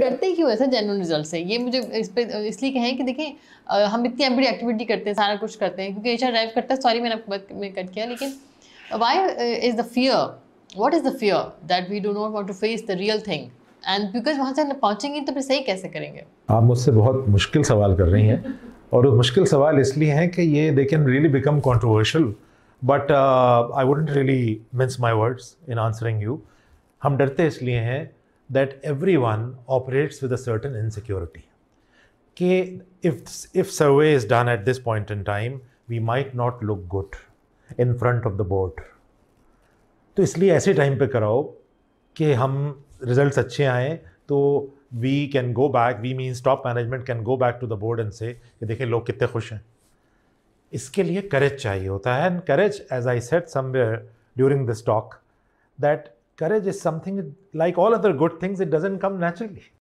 डरते क्यों ऐसा जेनुअन रिजल्ट से ये मुझे इस पर इसलिए कहें कि देखिए हम इतनी बड़ी एक्टिविटी करते हैं सारा कुछ करते हैं क्योंकि एच ड्राइव करता है सॉरी मैंने आपको मैं कट किया लेकिन why is the fear what is the fear that we do not want to face the real thing and because वहाँ से पहुँचेंगे तो फिर सही कैसे करेंगे आप मुझसे बहुत मुश्किल सवाल कर रही हैं और वो मुश्किल सवाल इसलिए हैं कि ये they can really become controversial but I wouldn't really means my words in answering you हम डरते इसलिए हैं that everyone operates with a certain insecurity. Okay, if, if survey is done at this point in time, we might not look good in front of the board. तो इसलिए ऐसे time पे कराओ कि हम रिजल्ट्स अच्छे आए तो we can go back we means top management can go back to the board and से कि देखें लोग कितने खुश हैं इसके लिए करेज चाहिए होता है and courage as I said somewhere during this talk that Courage is something, like all other good things, it doesn't come naturally.